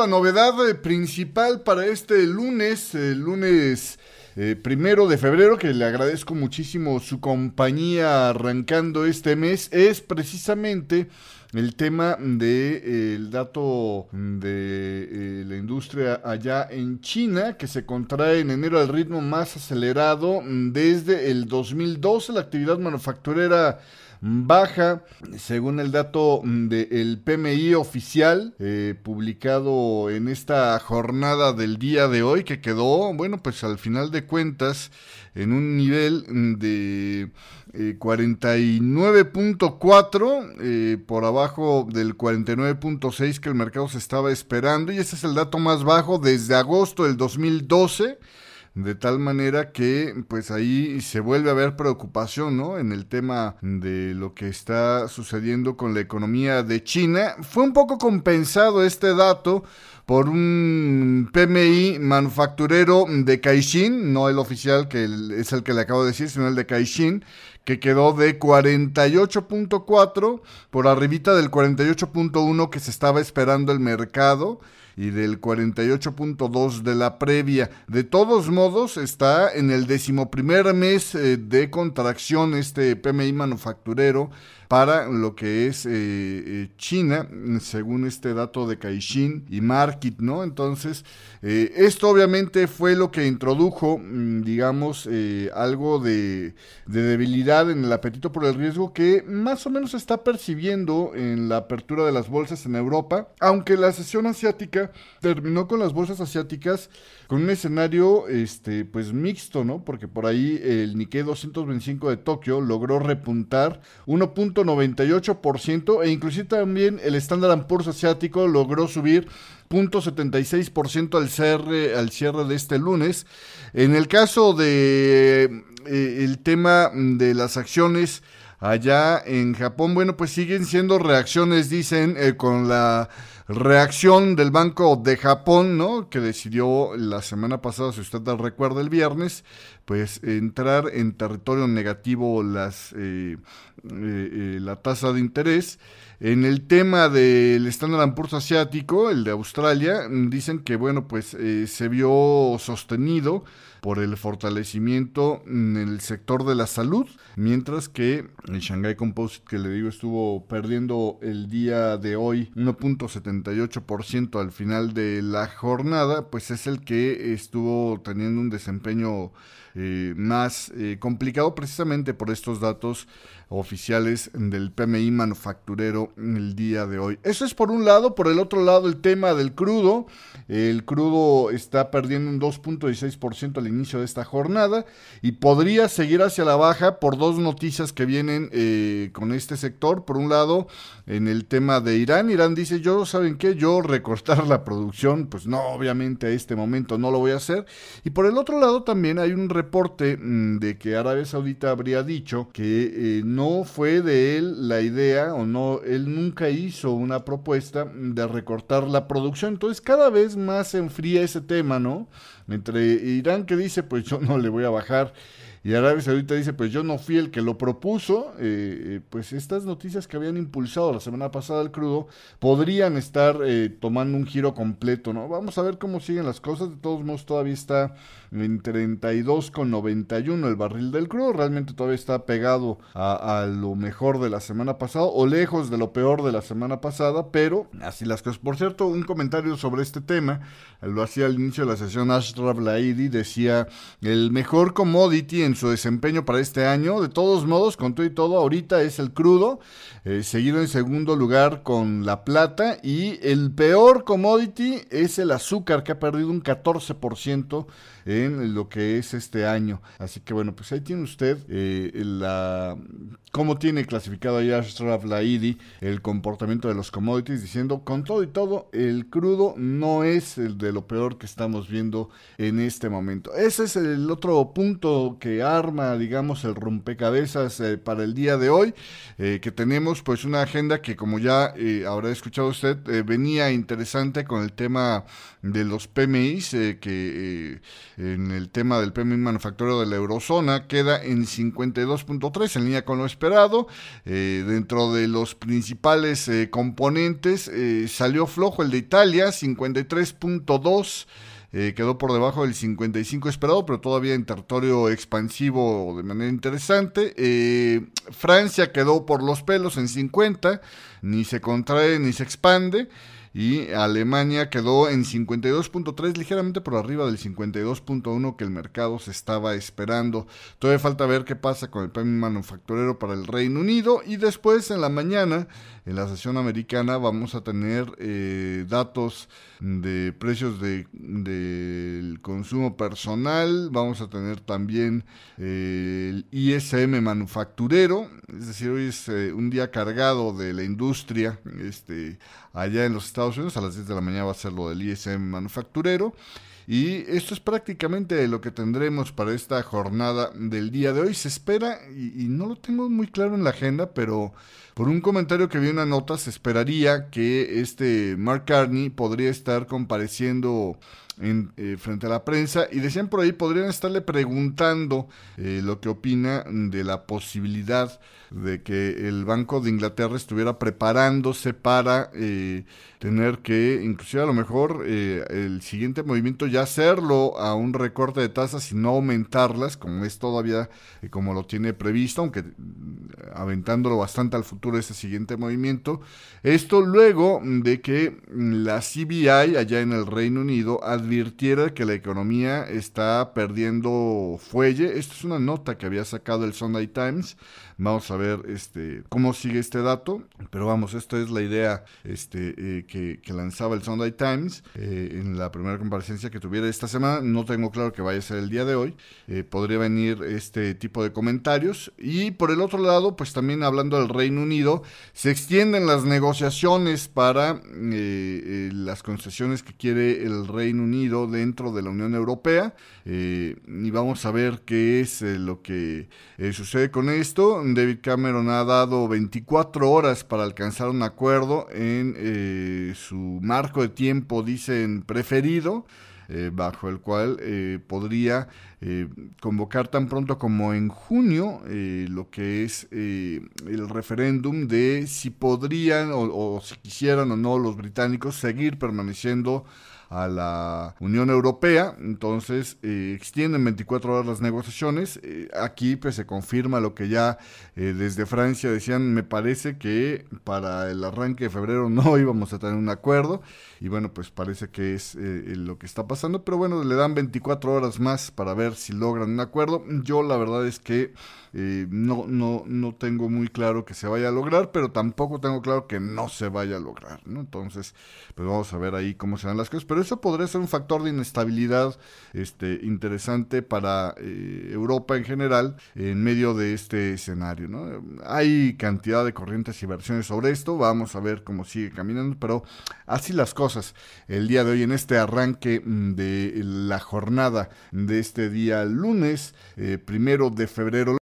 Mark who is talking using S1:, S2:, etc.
S1: La novedad eh, principal para este lunes, el lunes eh, primero de febrero, que le agradezco muchísimo su compañía arrancando este mes, es precisamente el tema del de, eh, dato de la industria allá en China, que se contrae en enero al ritmo más acelerado desde el 2012. La actividad manufacturera baja. Según el dato del PMI oficial eh, publicado en esta jornada del día de hoy, que quedó, bueno, pues al final de cuentas, en un nivel de 49.4 eh, eh, por abajo del 49.6 que el mercado se estaba esperando y ese es el dato más bajo desde agosto del 2012 de tal manera que pues ahí se vuelve a ver preocupación, ¿no? En el tema de lo que está sucediendo con la economía de China. Fue un poco compensado este dato por un PMI manufacturero de Caixin, no el oficial que es el que le acabo de decir, sino el de Caixin, que quedó de 48.4 por arribita del 48.1 que se estaba esperando el mercado y del 48.2 de la previa. De todos modos, está en el decimoprimer mes eh, de contracción este PMI manufacturero para lo que es eh, eh, China, según este dato de Caixin y Market, ¿no? Entonces, eh, esto obviamente fue lo que introdujo, mm, digamos, algo de, debilidad en el apetito por el riesgo que más o menos se está percibiendo en la apertura de las bolsas en Europa, aunque la sesión asiática terminó con las bolsas asiáticas con un escenario, este, pues mixto, ¿no? Porque por ahí el Nikkei 225 de Tokio logró repuntar 1.2 98% e inclusive también el estándar Poor's asiático logró subir ciento al cierre, al cierre de este lunes. En el caso de eh, el tema de las acciones allá en Japón, bueno, pues siguen siendo reacciones, dicen, eh, con la reacción del Banco de Japón, ¿no? Que decidió la semana pasada, si usted recuerda el viernes, pues entrar en territorio negativo las, eh, eh la tasa de interés. En el tema del Standard Poor's asiático, el de Australia, Australia mm, dicen que, bueno, pues eh, se vio sostenido por el fortalecimiento en el sector de la salud, mientras que el Shanghai Composite que le digo estuvo perdiendo el día de hoy 1.78% al final de la jornada, pues es el que estuvo teniendo un desempeño eh, más eh, complicado precisamente por estos datos oficiales del PMI manufacturero el día de hoy. Eso es por un lado, por el otro lado el tema del crudo, el crudo está perdiendo un 2.16% al inicio de esta jornada y podría seguir hacia la baja por dos noticias que vienen eh, con este sector. Por un lado, en el tema de Irán, Irán dice, yo, ¿saben qué? Yo recortar la producción, pues no, obviamente a este momento no lo voy a hacer. Y por el otro lado también hay un reporte mm, de que Arabia Saudita habría dicho que eh, no fue de él la idea o no, él nunca hizo una propuesta de recortar la producción. Entonces cada vez más se enfría ese tema, ¿no? Entre Irán que dice, pues yo no le voy a bajar. Y Arabia Saudita dice, pues yo no fui el que lo propuso, eh, eh, pues estas noticias que habían impulsado la semana pasada el crudo podrían estar eh, tomando un giro completo, ¿no? Vamos a ver cómo siguen las cosas, de todos modos todavía está en 32,91 el barril del crudo, realmente todavía está pegado a, lo mejor de la semana pasada o lejos de lo peor de la semana pasada, pero así las cosas. Por cierto, un comentario sobre este tema, lo hacía al inicio de la sesión Ashraf Laidi, decía, el mejor commodity en su desempeño para este año. De todos modos, con todo y todo, ahorita es el crudo, eh, seguido en segundo lugar con la plata y el peor commodity es el azúcar que ha perdido un 14% en lo que es este año. Así que bueno, pues ahí tiene usted eh, la, cómo tiene clasificado ahí Ashraf Laidi el comportamiento de los commodities, diciendo con todo y todo, el crudo no es el de lo peor que estamos viendo en este momento. Ese es el otro punto que arma, digamos, el rompecabezas eh, para el día de hoy, eh, que tenemos pues una agenda que como ya eh, habrá escuchado usted, venía interesante con el tema de los PMI que en el tema del PMI manufacturero de la eurozona queda en 52.3, en línea con lo esperado, dentro de los principales componentes salió flojo el de Italia, 53.2, eh, quedó por debajo del 55 esperado, pero todavía en territorio expansivo de manera interesante. Eh, Francia quedó por los pelos en 50, ni se contrae ni se expande y Alemania quedó en 52.3, ligeramente por arriba del 52.1 que el mercado se estaba esperando. Todavía falta ver qué pasa con el PMI manufacturero para el Reino Unido y después en la mañana, en la sesión americana, vamos a tener eh, datos de precios del de, consumo personal, vamos a tener también eh, el ISM manufacturero, es decir, hoy es eh, un día cargado de la industria este, allá en los Estados a las 10 de la mañana va a ser lo del ISM manufacturero. Y esto es prácticamente lo que tendremos para esta jornada del día de hoy. Se espera, y, no lo tengo muy claro en la agenda, pero por un comentario que vi en una nota, se esperaría que este Mark Carney podría estar compareciendo en, eh, frente a la prensa y decían por ahí podrían estarle preguntando eh, lo que opina de la posibilidad de que el Banco de Inglaterra estuviera preparándose para eh, tener que, inclusive a lo mejor eh, el siguiente movimiento ya hacerlo a un recorte de tasas y no aumentarlas, como es todavía, como lo tiene previsto, aunque aventándolo bastante al futuro ese siguiente movimiento. Esto luego de que la CBI allá en el Reino Unido advirtiera que la economía está perdiendo fuelle. Esto es una nota que había sacado el Sunday Times Vamos a ver este, cómo sigue este dato. Pero vamos, esta es la idea este, eh, que, lanzaba el Sunday Times eh, en la primera comparecencia que tuviera esta semana. No tengo claro que vaya a ser el día de hoy. Eh, podría venir este tipo de comentarios. Y por el otro lado, pues también hablando del Reino Unido, se extienden las negociaciones para las concesiones que quiere el Reino Unido dentro de la Unión Europea. y vamos a ver qué es lo que sucede con esto David Cameron ha dado 24 horas para alcanzar un acuerdo en eh, su marco de tiempo, dicen, preferido, eh, bajo el cual eh, podría convocar tan pronto como en junio lo que es el referéndum de si podrían o si quisieran o no los británicos seguir permaneciendo a la Unión Europea. Entonces eh, extienden 24 horas las negociaciones. Eh, aquí pues se confirma lo que ya eh, desde Francia decían, me parece que para el arranque de febrero no íbamos a tener un acuerdo. Y bueno, pues parece que es lo que está pasando. Pero bueno, le dan 24 horas más para ver si logran un acuerdo. Yo la verdad es que... Eh, no, no, no tengo muy claro que se vaya a lograr, pero tampoco tengo claro que no se vaya a lograr. Entonces, pues vamos a ver ahí cómo se las cosas. Pero eso podría ser un factor de inestabilidad este, interesante para eh, Europa en general en medio de este escenario. Hay cantidad de corrientes y versiones sobre esto. Vamos a ver cómo sigue caminando, pero así las cosas. El día de hoy, en este arranque mm, de la jornada de este día lunes, eh, primero de febrero,